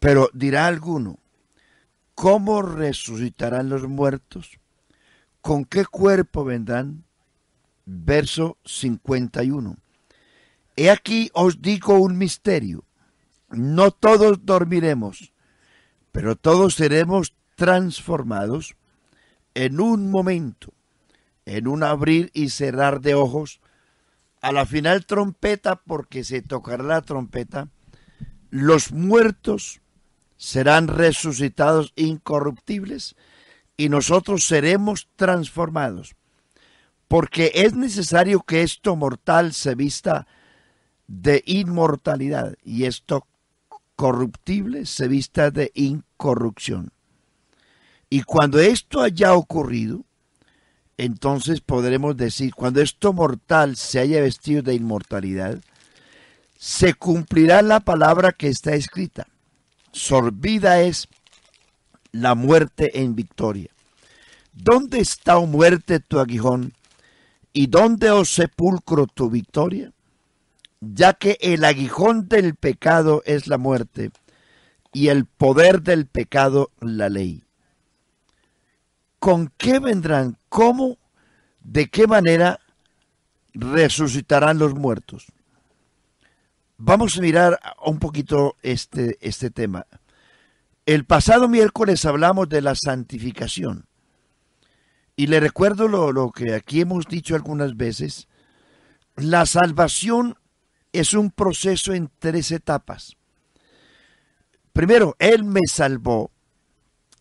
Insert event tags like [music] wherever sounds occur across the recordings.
Pero dirá alguno, ¿cómo resucitarán los muertos? ¿Con qué cuerpo vendrán? Verso 51. He aquí os digo un misterio. No todos dormiremos, pero todos seremos transformados en un momento, en un abrir y cerrar de ojos, a la final trompeta, porque se tocará la trompeta, los muertos serán resucitados incorruptibles y nosotros seremos transformados. Porque es necesario que esto mortal se vista de inmortalidad y esto corruptible se vista de incorrupción. Y cuando esto haya ocurrido, entonces podremos decir, cuando esto mortal se haya vestido de inmortalidad, se cumplirá la palabra que está escrita sorbida es la muerte en victoria. ¿Dónde está, o muerte, tu aguijón? ¿Y dónde, o oh sepulcro, tu victoria? Ya que el aguijón del pecado es la muerte y el poder del pecado la ley. ¿Con qué vendrán? ¿Cómo? ¿De qué manera resucitarán los muertos? vamos a mirar un poquito este, este tema. El pasado miércoles hablamos de la santificación. Y le recuerdo lo, lo que aquí hemos dicho algunas veces. La salvación es un proceso en tres etapas. Primero, Él me salvó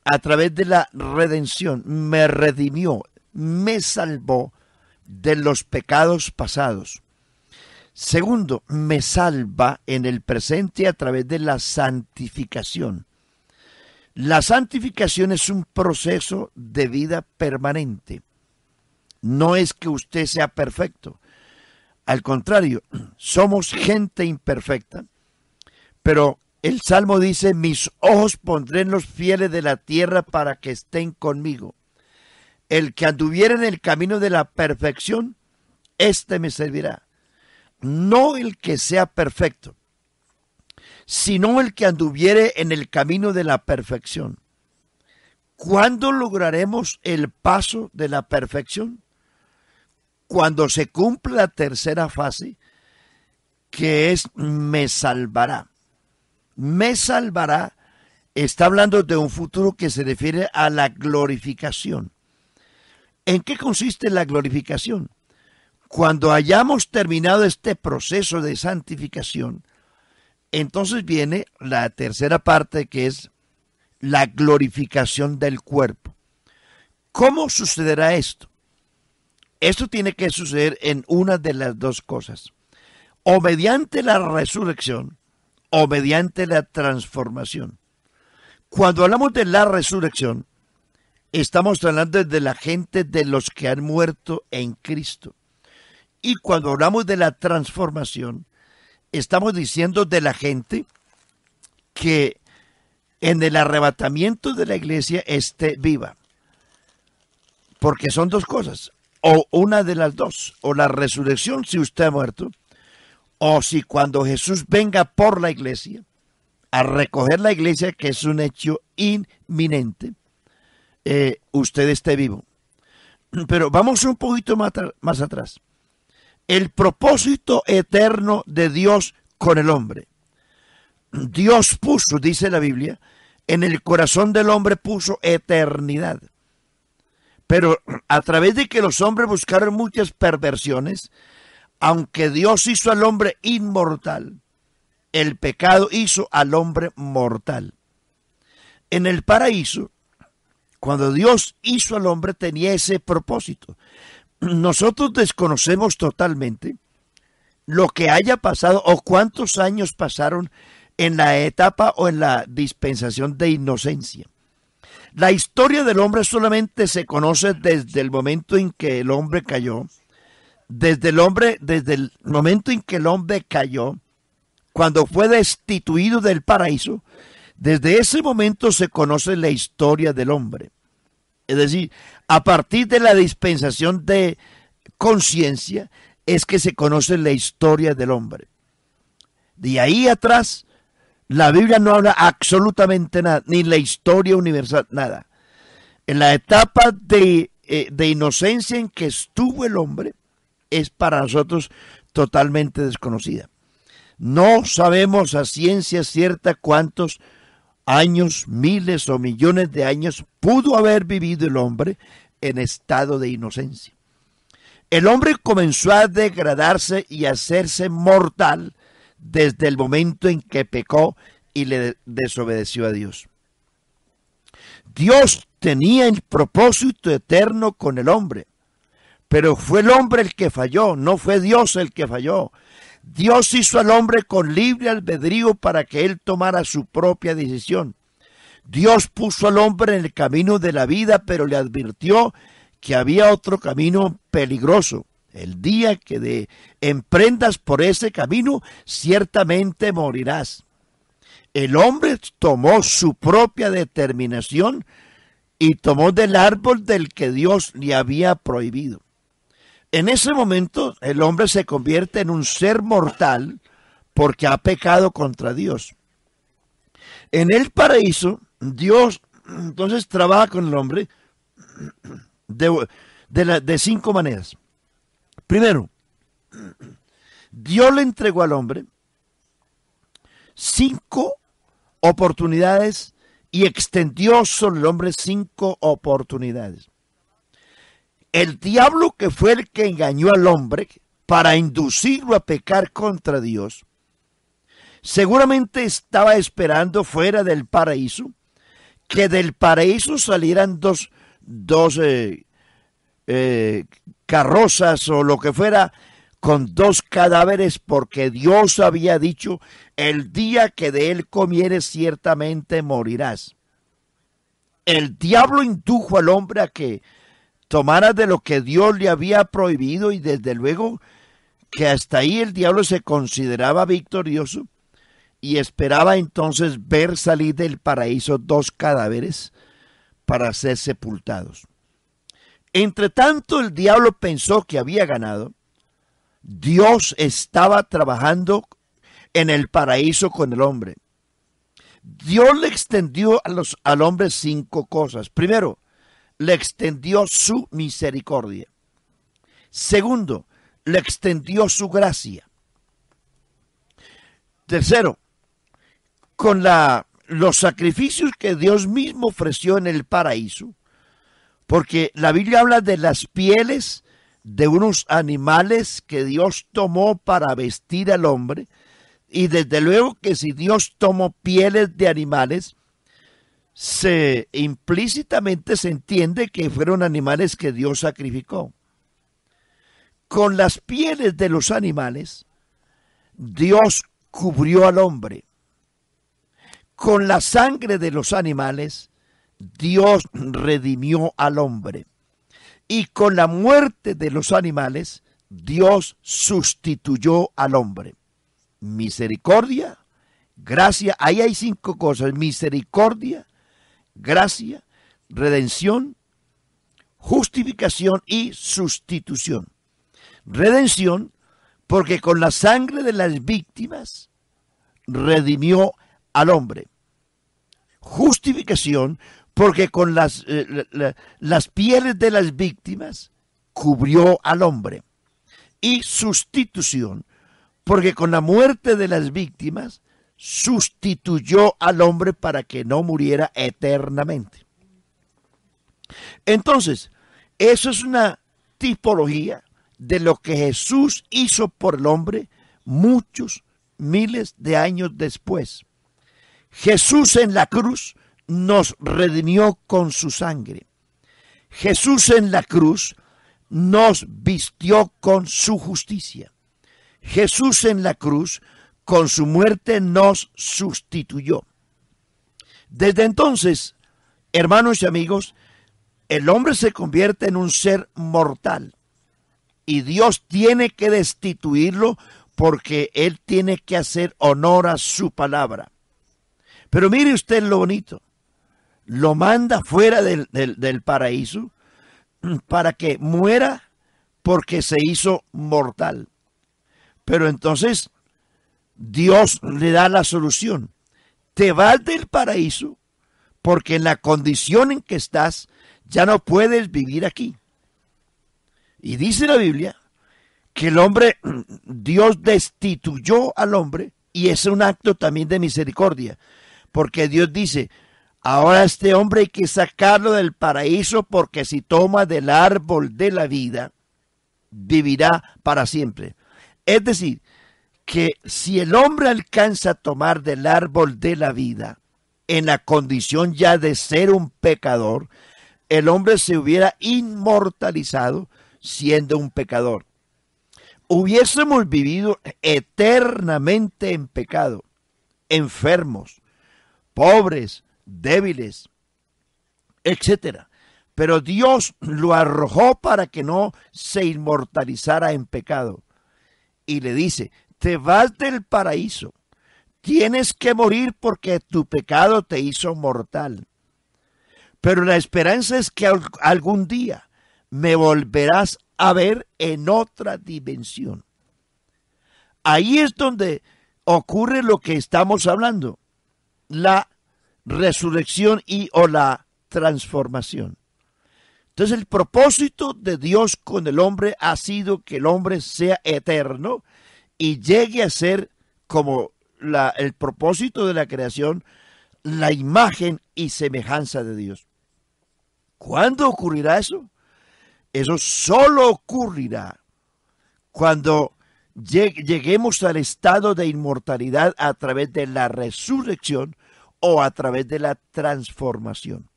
a través de la redención, me redimió, me salvó de los pecados pasados. Segundo, me salva en el presente a través de la santificación. La santificación es un proceso de vida permanente. No es que usted sea perfecto. Al contrario, [clears throat] somos gente imperfecta. Pero el Salmo dice, mis ojos pondré en los fieles de la tierra para que estén conmigo. El que anduviera en el camino de la perfección, éste me servirá no el que sea perfecto, sino el que anduviere en el camino de la perfección. ¿Cuándo lograremos el paso de la perfección? Cuando se cumpla la tercera fase, que es me salvará. Me salvará está hablando de un futuro que se refiere a la glorificación. ¿En qué consiste la glorificación? Cuando hayamos terminado este proceso de santificación, entonces viene la tercera parte que es la glorificación del cuerpo. ¿Cómo sucederá esto? Esto tiene que suceder en una de las dos cosas. O mediante la resurrección o mediante la transformación. Cuando hablamos de la resurrección, estamos hablando de la gente de los que han muerto en Cristo. Y cuando hablamos de la transformación, estamos diciendo de la gente que en el arrebatamiento de la iglesia esté viva. Porque son dos cosas, o una de las dos, o la resurrección si usted ha muerto, o si cuando Jesús venga por la iglesia, a recoger la iglesia, que es un hecho inminente, eh, usted esté vivo. Pero vamos un poquito más atrás el propósito eterno de Dios con el hombre. Dios puso, dice la Biblia, en el corazón del hombre puso eternidad. Pero a través de que los hombres buscaron muchas perversiones, aunque Dios hizo al hombre inmortal, el pecado hizo al hombre mortal. En el paraíso, cuando Dios hizo al hombre, tenía ese propósito nosotros desconocemos totalmente lo que haya pasado o cuántos años pasaron en la etapa o en la dispensación de inocencia. La historia del hombre solamente se conoce desde el momento en que el hombre cayó, desde el hombre, desde el momento en que el hombre cayó, cuando fue destituido del paraíso, desde ese momento se conoce la historia del hombre. Es decir, a partir de la dispensación de conciencia es que se conoce la historia del hombre. De ahí atrás, la Biblia no habla absolutamente nada, ni la historia universal, nada. En la etapa de, eh, de inocencia en que estuvo el hombre es para nosotros totalmente desconocida. No sabemos a ciencia cierta cuántos años, miles o millones de años pudo haber vivido el hombre en estado de inocencia. El hombre comenzó a degradarse y a hacerse mortal desde el momento en que pecó y le desobedeció a Dios. Dios tenía el propósito eterno con el hombre, pero fue el hombre el que falló, no fue Dios el que falló. Dios hizo al hombre con libre albedrío para que él tomara su propia decisión. Dios puso al hombre en el camino de la vida, pero le advirtió que había otro camino peligroso. El día que de emprendas por ese camino, ciertamente morirás. El hombre tomó su propia determinación y tomó del árbol del que Dios le había prohibido. En ese momento el hombre se convierte en un ser mortal porque ha pecado contra Dios. En el paraíso, Dios entonces trabaja con el hombre de, cinco maneras. Primero, Dios le entregó al hombre cinco oportunidades y extendió sobre el hombre cinco oportunidades el diablo que fue el que engañó al hombre para inducirlo a pecar contra Dios, seguramente estaba esperando fuera del paraíso que del paraíso salieran dos, dos eh, eh, carrozas o lo que fuera con dos cadáveres porque Dios había dicho, el día que de él comieres ciertamente morirás. El diablo indujo al hombre a que tomara de lo que Dios le había prohibido y desde luego que hasta ahí el diablo se consideraba victorioso y esperaba entonces ver salir del paraíso dos cadáveres para ser sepultados. Entre tanto el diablo pensó que había ganado, Dios estaba trabajando en el paraíso con el hombre. Dios le extendió a los, al hombre cinco cosas. Primero, le extendió su misericordia. Segundo, le extendió su gracia. Tercero, con los sacrificios que Dios mismo ofreció en el paraíso, porque la Biblia habla de las pieles de unos animales que Dios tomó para vestir al hombre, y desde luego que si Dios tomó pieles de animales, se implícitamente se entiende que fueron animales que Dios sacrificó. Con las pieles de los animales, Dios cubrió al hombre. Con la sangre de los animales, Dios redimió al hombre. Y con la muerte de los animales, Dios sustituyó al hombre. Misericordia, gracia, ahí hay cinco cosas. Misericordia, gracia, redención, justificación y sustitución. Redención porque con la sangre de las víctimas redimió al hombre. Justificación porque con las, eh, las pieles de las víctimas cubrió al hombre. Y sustitución porque con la muerte de las víctimas sustituyó al hombre para que no muriera eternamente. Entonces, eso es una tipología de lo que Jesús hizo por el hombre muchos miles de años después. Jesús en la cruz nos redimió con su sangre. Jesús en la cruz nos vistió con su justicia. Jesús en la cruz con su muerte nos sustituyó. Desde entonces, hermanos y amigos, el hombre se convierte en un ser mortal y Dios tiene que destituirlo porque él tiene que hacer honor a su palabra. Pero mire usted lo bonito, lo manda fuera del, paraíso para que muera porque se hizo mortal. Pero entonces Dios le da la solución. Te vas del paraíso porque en la condición en que estás ya no puedes vivir aquí. Y dice la Biblia que el hombre, [clears throat] Dios destituyó al hombre y es un acto también de misericordia, porque Dios dice, ahora este hombre hay que sacarlo del paraíso porque si toma del árbol de la vida, vivirá para siempre. Es decir, que si el hombre alcanza a tomar del árbol de la vida, en la condición ya de ser un pecador, el hombre se hubiera inmortalizado siendo un pecador. Hubiésemos vivido eternamente en pecado, enfermos, pobres, débiles, etc. Pero Dios lo arrojó para que no se inmortalizara en pecado. Y le dice, te vas del paraíso. Tienes que morir porque tu pecado te hizo mortal. Pero la esperanza es que algún día me volverás a ver en otra dimensión. Ahí es donde ocurre lo que estamos hablando, la resurrección y o la transformación. Entonces el propósito de Dios con el hombre ha sido que el hombre sea eterno y llegue a ser como el propósito de la creación, la imagen y semejanza de Dios. ¿Cuándo ocurrirá eso? Eso solo ocurrirá cuando lleguemos al estado de inmortalidad a través de la resurrección o a través de la transformación.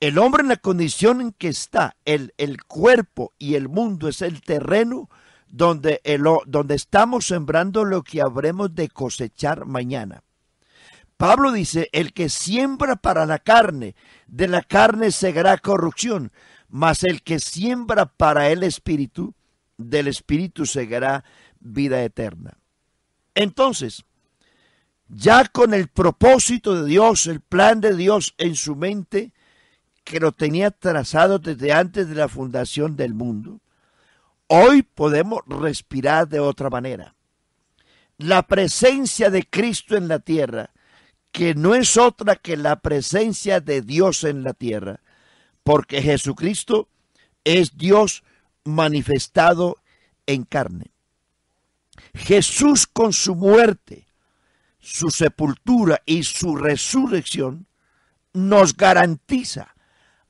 El hombre en la condición en que está, el, el cuerpo y el mundo es el terreno donde, el, donde estamos sembrando lo que habremos de cosechar mañana. Pablo dice, el que siembra para la carne, de la carne segará corrupción, mas el que siembra para el espíritu, del espíritu segará vida eterna. Entonces, ya con el propósito de Dios, el plan de Dios en su mente, que lo tenía trazado desde antes de la fundación del mundo, Hoy podemos respirar de otra manera. La presencia de Cristo en la tierra, que no es otra que la presencia de Dios en la tierra, porque Jesucristo es Dios manifestado en carne. Jesús con su muerte, su sepultura y su resurrección nos garantiza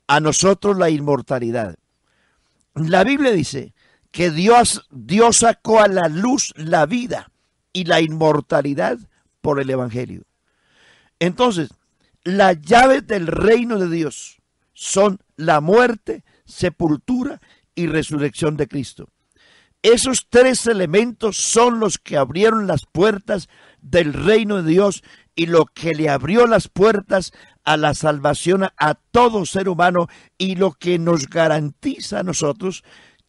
a nosotros la inmortalidad. La Biblia dice, que Dios, Dios sacó a la luz la vida y la inmortalidad por el Evangelio. Entonces, las llaves del reino de Dios son la muerte, sepultura y resurrección de Cristo. Esos tres elementos son los que abrieron las puertas del reino de Dios y lo que le abrió las puertas a la salvación a todo ser humano y lo que nos garantiza a nosotros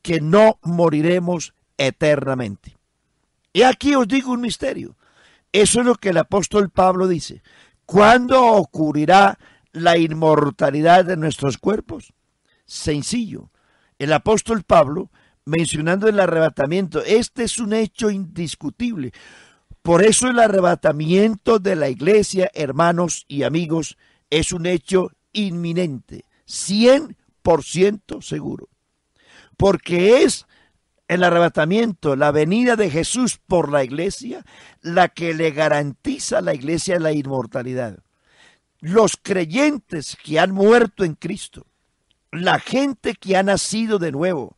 que no moriremos eternamente. Y aquí os digo un misterio. Eso es lo que el apóstol Pablo dice. ¿Cuándo ocurrirá la inmortalidad de nuestros cuerpos? Sencillo. El apóstol Pablo, mencionando el arrebatamiento, este es un hecho indiscutible. Por eso el arrebatamiento de la iglesia, hermanos y amigos, es un hecho inminente, 100% seguro porque es el arrebatamiento, la venida de Jesús por la iglesia, la que le garantiza a la iglesia la inmortalidad. Los creyentes que han muerto en Cristo, la gente que ha nacido de nuevo,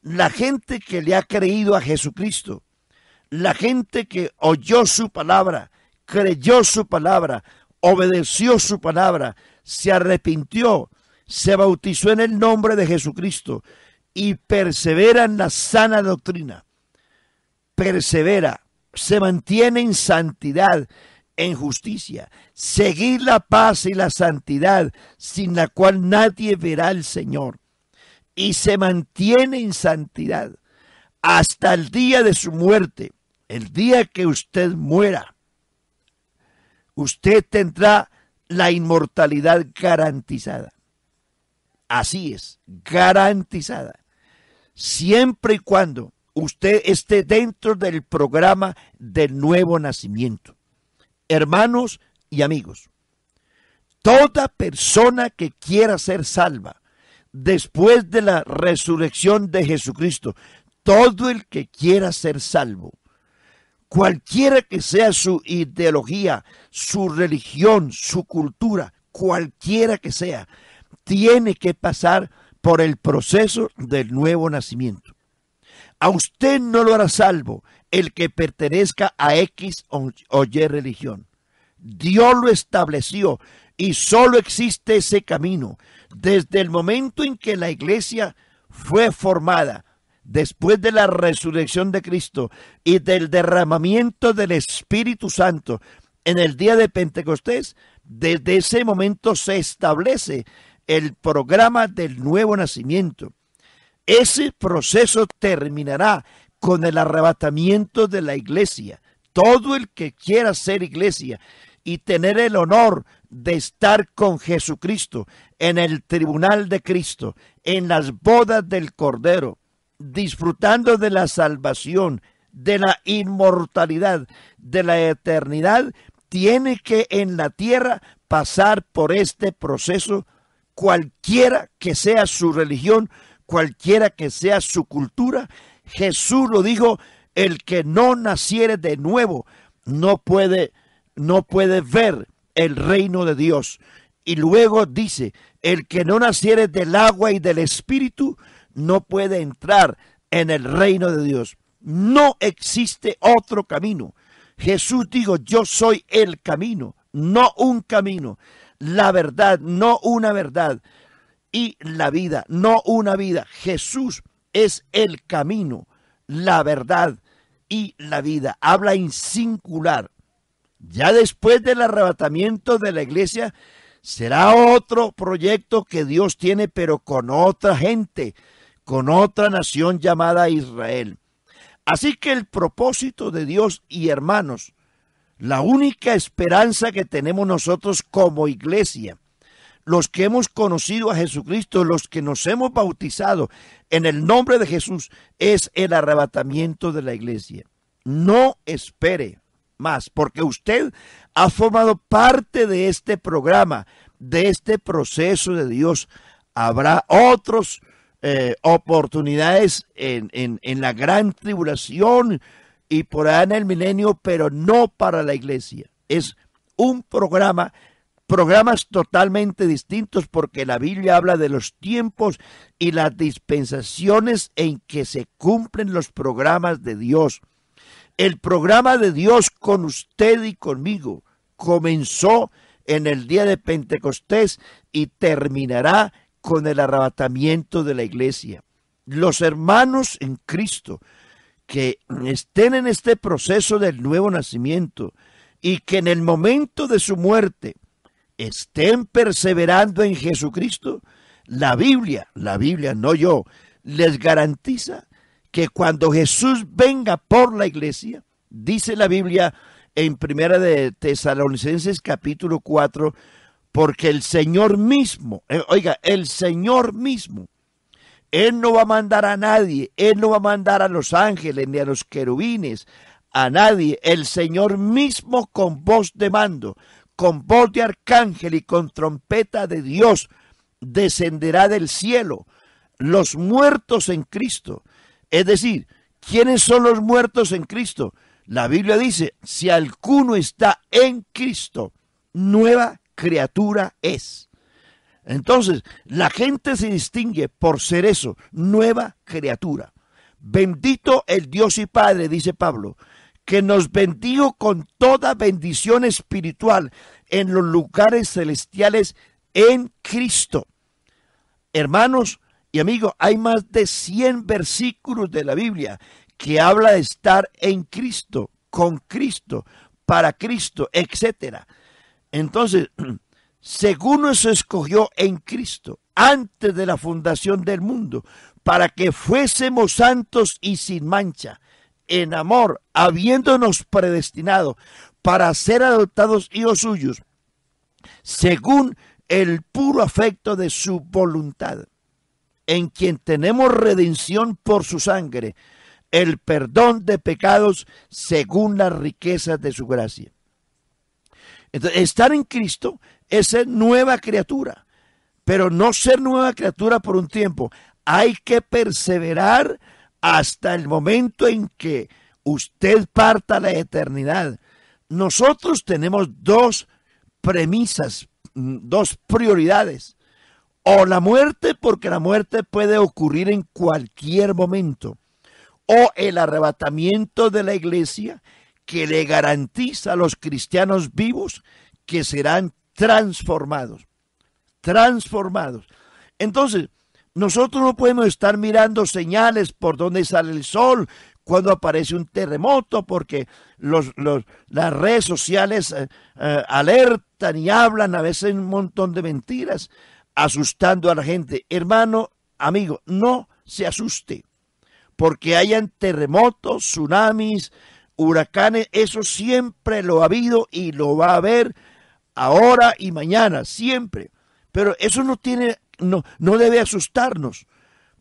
la gente que le ha creído a Jesucristo, la gente que oyó su palabra, creyó su palabra, obedeció su palabra, se arrepintió, se bautizó en el nombre de Jesucristo, y persevera en la sana doctrina. Persevera, se mantiene en santidad, en justicia. Seguir la paz y la santidad, sin la cual nadie verá al Señor. Y se mantiene en santidad hasta el día de su muerte, el día que usted muera. Usted tendrá la inmortalidad garantizada. Así es, garantizada. Siempre y cuando usted esté dentro del programa del nuevo nacimiento. Hermanos y amigos, toda persona que quiera ser salva después de la resurrección de Jesucristo, todo el que quiera ser salvo, cualquiera que sea su ideología, su religión, su cultura, cualquiera que sea, tiene que pasar por el proceso del nuevo nacimiento. A usted no lo hará salvo el que pertenezca a X o Y religión. Dios lo estableció y solo existe ese camino. Desde el momento en que la iglesia fue formada, después de la resurrección de Cristo y del derramamiento del Espíritu Santo en el día de Pentecostés, desde ese momento se establece el programa del nuevo nacimiento. Ese proceso terminará con el arrebatamiento de la iglesia. Todo el que quiera ser iglesia y tener el honor de estar con Jesucristo en el tribunal de Cristo, en las bodas del Cordero, disfrutando de la salvación, de la inmortalidad, de la eternidad, tiene que en la tierra pasar por este proceso cualquiera que sea su religión, cualquiera que sea su cultura. Jesús lo dijo, el que no naciere de nuevo no puede, no puede ver el reino de Dios. Y luego dice, el que no naciere del agua y del espíritu no puede entrar en el reino de Dios. No existe otro camino. Jesús dijo, yo soy el camino, no un camino la verdad, no una verdad, y la vida, no una vida. Jesús es el camino, la verdad y la vida. Habla en singular. Ya después del arrebatamiento de la iglesia, será otro proyecto que Dios tiene, pero con otra gente, con otra nación llamada Israel. Así que el propósito de Dios y hermanos la única esperanza que tenemos nosotros como iglesia, los que hemos conocido a Jesucristo, los que nos hemos bautizado en el nombre de Jesús, es el arrebatamiento de la iglesia. No espere más, porque usted ha formado parte de este programa, de este proceso de Dios. Habrá otras eh, oportunidades en la gran tribulación, y por allá en el milenio, pero no para la iglesia. Es un programa, programas totalmente distintos porque la Biblia habla de los tiempos y las dispensaciones en que se cumplen los programas de Dios. El programa de Dios con usted y conmigo comenzó en el día de Pentecostés y terminará con el arrebatamiento de la iglesia. Los hermanos en Cristo, que estén en este proceso del nuevo nacimiento y que en el momento de su muerte estén perseverando en Jesucristo, la Biblia, la Biblia, no yo, les garantiza que cuando Jesús venga por la iglesia, dice la Biblia en Primera de Tesalonicenses capítulo 4, porque el Señor mismo, eh, oiga, el Señor mismo él no va a mandar a nadie, Él no va a mandar a los ángeles ni a los querubines, a nadie. El Señor mismo con voz de mando, con voz de arcángel y con trompeta de Dios descenderá del cielo. Los muertos en Cristo. Es decir, ¿quiénes son los muertos en Cristo? La Biblia dice, si alguno está en Cristo, nueva criatura es. Entonces, la gente se distingue por ser eso, nueva criatura. Bendito el Dios y Padre, dice Pablo, que nos bendigo con toda bendición espiritual en los lugares celestiales en Cristo. Hermanos y amigos, hay más de 100 versículos de la Biblia que habla de estar en Cristo, con Cristo, para Cristo, etc. Entonces, [clears throat] según nos escogió en Cristo antes de la fundación del mundo, para que fuésemos santos y sin mancha, en amor, habiéndonos predestinado para ser adoptados hijos suyos, según el puro afecto de su voluntad, en quien tenemos redención por su sangre, el perdón de pecados según las riquezas de su gracia estar en Cristo es ser nueva criatura, pero no ser nueva criatura por un tiempo. Hay que perseverar hasta el momento en que usted parta la eternidad. Nosotros tenemos dos premisas, mm, dos prioridades. O la muerte, porque la muerte puede ocurrir en cualquier momento. O el arrebatamiento de la iglesia, que le garantiza a los cristianos vivos que serán transformados, transformados. Entonces, nosotros no podemos estar mirando señales por dónde sale el sol, cuando aparece un terremoto, porque las redes sociales eh, eh, alertan y hablan a veces un montón de mentiras, asustando a la gente. Hermano, amigo, no se asuste, porque hayan terremotos, tsunamis, huracanes, eso siempre lo ha habido y lo va a haber ahora y mañana, siempre. Pero eso no tiene, no, no debe asustarnos,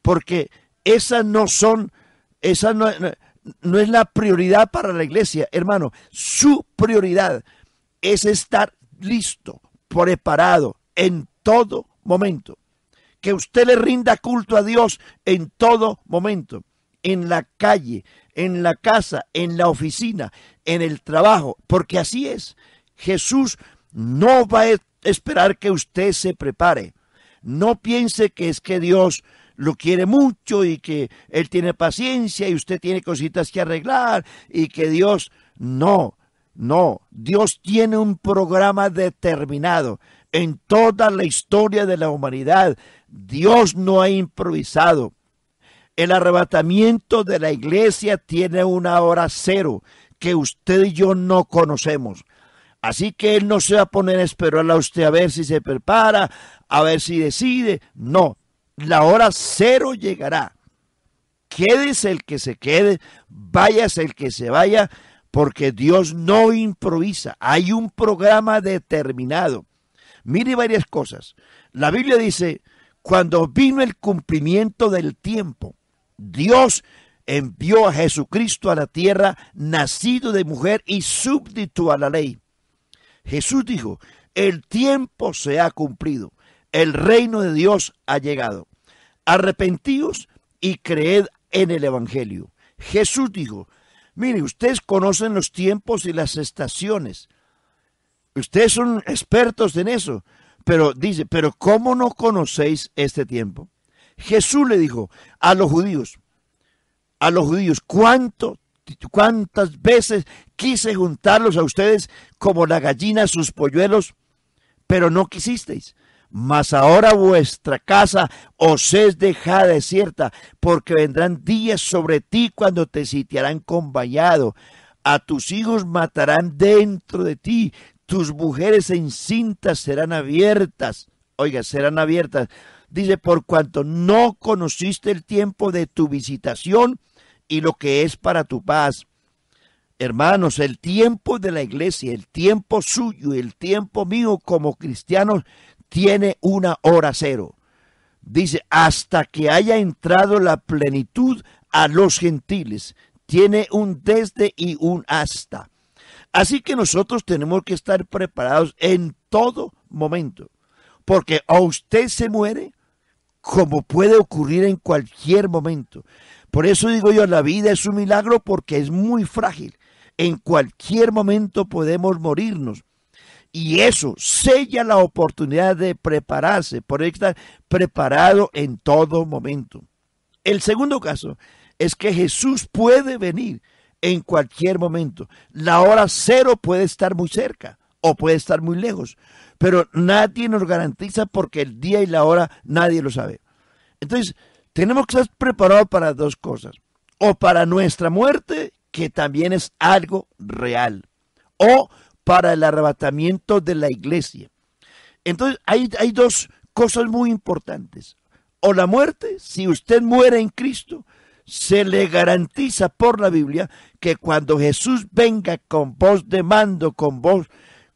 porque esas no son, esa no, no es la prioridad para la iglesia, hermano. Su prioridad es estar listo, preparado en todo momento. Que usted le rinda culto a Dios en todo momento, en la calle, en la casa, en la oficina, en el trabajo, porque así es. Jesús no va a esperar que usted se prepare. No piense que es que Dios lo quiere mucho y que Él tiene paciencia y usted tiene cositas que arreglar y que Dios no, no, Dios tiene un programa determinado en toda la historia de la humanidad. Dios no ha improvisado. El arrebatamiento de la iglesia tiene una hora cero que usted y yo no conocemos. Así que él no se va a poner a esperar a usted a ver si se prepara, a ver si decide. No, la hora cero llegará. Quédese el que se quede, váyase el que se vaya, porque Dios no improvisa. Hay un programa determinado. Mire varias cosas. La Biblia dice, cuando vino el cumplimiento del tiempo, Dios envió a Jesucristo a la tierra, nacido de mujer y súbdito a la ley. Jesús dijo, el tiempo se ha cumplido, el reino de Dios ha llegado. Arrepentíos y creed en el Evangelio. Jesús dijo, mire, ustedes conocen los tiempos y las estaciones. Ustedes son expertos en eso. Pero dice, pero ¿cómo no conocéis este tiempo? Jesús le dijo a los judíos, a los judíos, ¿cuánto, cuántas veces quise juntarlos a ustedes como la gallina a sus polluelos, pero no quisisteis? Mas ahora vuestra casa os es dejada desierta, porque vendrán días sobre ti cuando te sitiarán con vallado. A tus hijos matarán dentro de ti, tus mujeres encintas serán abiertas. Oiga, serán abiertas Dice, por cuanto no conociste el tiempo de tu visitación y lo que es para tu paz. Hermanos, el tiempo de la iglesia, el tiempo suyo y el tiempo mío como cristianos tiene una hora cero. Dice, hasta que haya entrado la plenitud a los gentiles. Tiene un desde y un hasta. Así que nosotros tenemos que estar preparados en todo momento. Porque o usted se muere como puede ocurrir en cualquier momento. Por eso digo yo, la vida es un milagro porque es muy frágil. En cualquier momento podemos morirnos. Y eso sella la oportunidad de prepararse, por estar preparado en todo momento. El segundo caso es que Jesús puede venir en cualquier momento. La hora cero puede estar muy cerca o puede estar muy lejos. Pero nadie nos garantiza porque el día y la hora nadie lo sabe. Entonces, tenemos que estar preparados para dos cosas. O para nuestra muerte, que también es algo real. O para el arrebatamiento de la iglesia. Entonces, hay, hay dos cosas muy importantes. O la muerte, si usted muere en Cristo, se le garantiza por la Biblia que cuando Jesús venga con voz de mando, con voz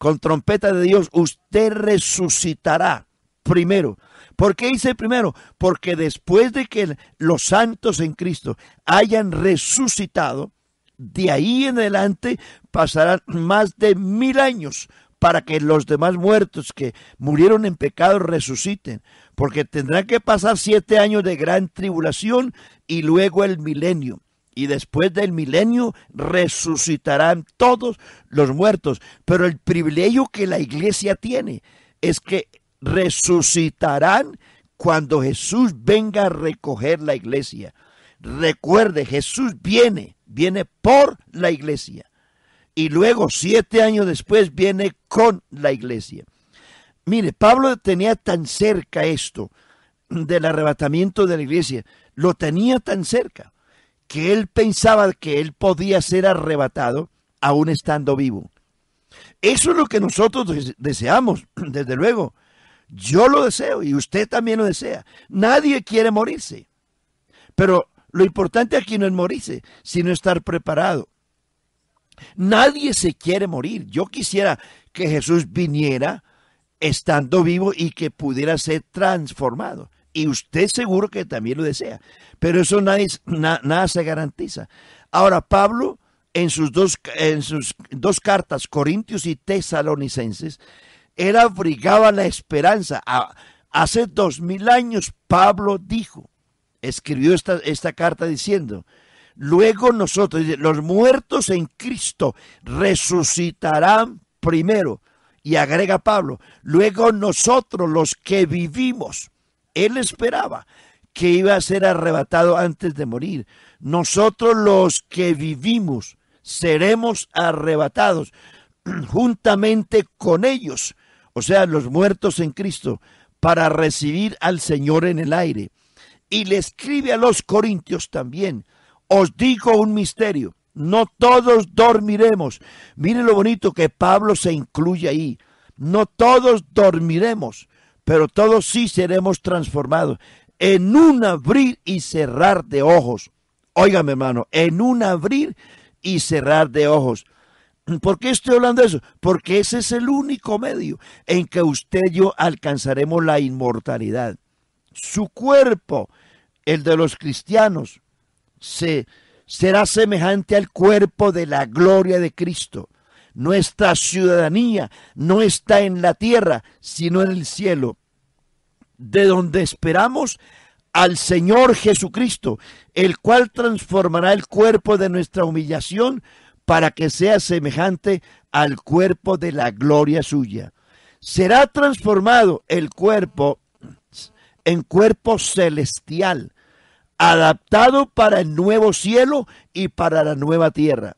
con trompeta de Dios, usted resucitará primero. ¿Por qué dice primero? Porque después de que los santos en Cristo hayan resucitado, de ahí en adelante pasarán más de mil años para que los demás muertos que murieron en pecado resuciten, porque tendrán que pasar siete años de gran tribulación y luego el milenio y después del milenio resucitarán todos los muertos. Pero el privilegio que la iglesia tiene es que resucitarán cuando Jesús venga a recoger la iglesia. Recuerde, Jesús viene, viene por la iglesia. Y luego, siete años después, viene con la iglesia. Mire, Pablo tenía tan cerca esto del arrebatamiento de la iglesia, lo tenía tan cerca que él pensaba que él podía ser arrebatado aún estando vivo. Eso es lo que nosotros deseamos, [clears throat] desde luego. Yo lo deseo y usted también lo desea. Nadie quiere morirse. Pero lo importante aquí no es morirse, sino estar preparado. Nadie se quiere morir. Yo quisiera que Jesús viniera estando vivo y que pudiera ser transformado y usted seguro que también lo desea. Pero eso nada se garantiza. Ahora, Pablo, en sus, dos, en sus dos cartas, Corintios y Tesalonicenses, él abrigaba la esperanza. Hace dos mil años Pablo dijo, escribió esta, esta carta diciendo, luego nosotros, los muertos en Cristo resucitarán primero. Y agrega Pablo, luego nosotros los que vivimos él esperaba que iba a ser arrebatado antes de morir. Nosotros los que vivimos seremos arrebatados [clears throat] juntamente con ellos, o sea, los muertos en Cristo, para recibir al Señor en el aire. Y le escribe a los corintios también, os digo un misterio, no todos dormiremos. Mire lo bonito que Pablo se incluye ahí. No todos dormiremos, pero todos sí seremos transformados en un abrir y cerrar de ojos. Óigame, hermano, en un abrir y cerrar de ojos. ¿Por qué estoy hablando de eso? Porque ese es el único medio en que usted y yo alcanzaremos la inmortalidad. Su cuerpo, el de los cristianos, se, será semejante al cuerpo de la gloria de Cristo. Nuestra ciudadanía no está en la tierra, sino en el cielo, de donde esperamos al Señor Jesucristo, el cual transformará el cuerpo de nuestra humillación para que sea semejante al cuerpo de la gloria suya. Será transformado el cuerpo en cuerpo celestial, adaptado para el nuevo cielo y para la nueva tierra.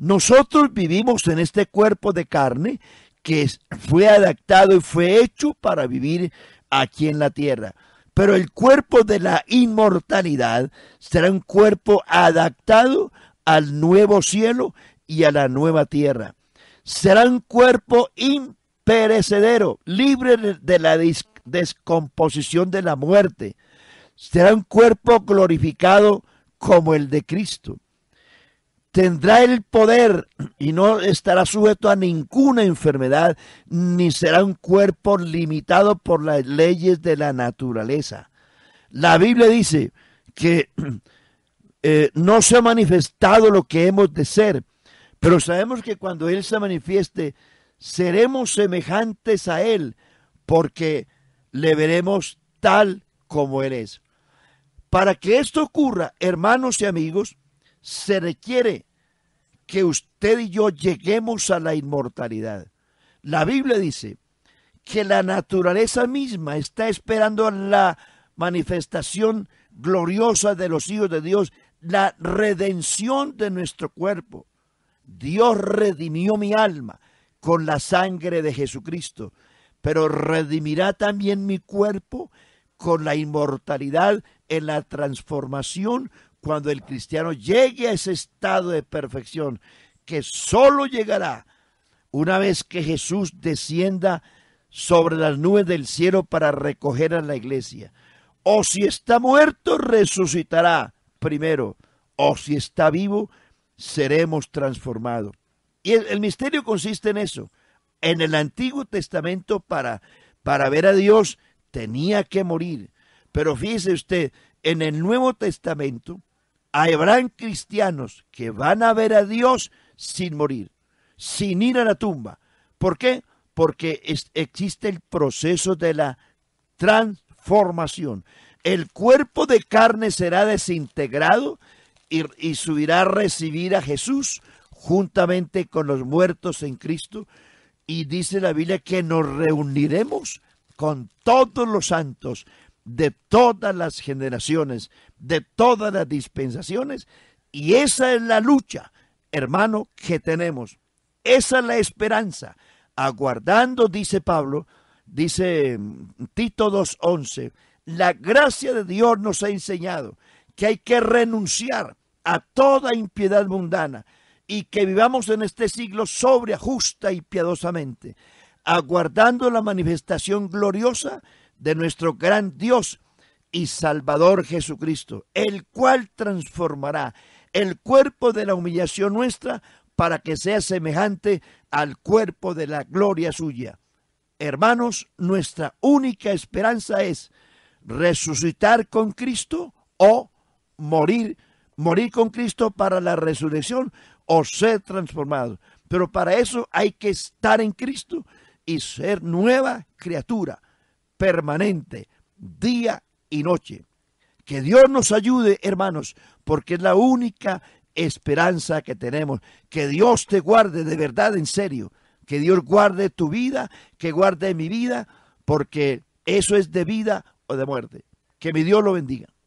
Nosotros vivimos en este cuerpo de carne que fue adaptado y fue hecho para vivir aquí en la tierra. Pero el cuerpo de la inmortalidad será un cuerpo adaptado al nuevo cielo y a la nueva tierra. Será un cuerpo imperecedero, libre de la descomposición de la muerte. Será un cuerpo glorificado como el de Cristo tendrá el poder y no estará sujeto a ninguna enfermedad, ni será un cuerpo limitado por las leyes de la naturaleza. La Biblia dice que [clears throat] eh, no se ha manifestado lo que hemos de ser, pero sabemos que cuando Él se manifieste, seremos semejantes a Él, porque le veremos tal como Él es. Para que esto ocurra, hermanos y amigos, se requiere que usted y yo lleguemos a la inmortalidad. La Biblia dice que la naturaleza misma está esperando la manifestación gloriosa de los hijos de Dios, la redención de nuestro cuerpo. Dios redimió mi alma con la sangre de Jesucristo, pero redimirá también mi cuerpo con la inmortalidad en la transformación cuando el cristiano llegue a ese estado de perfección, que solo llegará una vez que Jesús descienda sobre las nubes del cielo para recoger a la iglesia. O si está muerto, resucitará primero. O si está vivo, seremos transformados. Y el, misterio consiste en eso. En el Antiguo Testamento para, para ver a Dios tenía que morir. Pero fíjese usted, en el Nuevo Testamento habrán cristianos que van a ver a Dios sin morir, sin ir a la tumba. ¿Por qué? Porque existe el proceso de la transformación. El cuerpo de carne será desintegrado y, y subirá a recibir a Jesús juntamente con los muertos en Cristo. Y dice la Biblia que nos reuniremos con todos los santos de todas las generaciones, de todas las dispensaciones. Y esa es la lucha, hermano, que tenemos. Esa es la esperanza. Aguardando, dice Pablo, dice mm, Tito 2.11, la gracia de Dios nos ha enseñado que hay que renunciar a toda impiedad mundana y que vivamos en este siglo sobria, justa y piadosamente, aguardando la manifestación gloriosa de nuestro gran Dios y Salvador Jesucristo, el cual transformará el cuerpo de la humillación nuestra para que sea semejante al cuerpo de la gloria suya. Hermanos, nuestra única esperanza es resucitar con Cristo o morir, morir con Cristo para la resurrección o ser transformado. Pero para eso hay que estar en Cristo y ser nueva criatura permanente, día y noche. Que Dios nos ayude, hermanos, porque es la única esperanza que tenemos. Que Dios te guarde de verdad, en serio. Que Dios guarde tu vida, que guarde mi vida, porque eso es de vida o de muerte. Que mi Dios lo bendiga.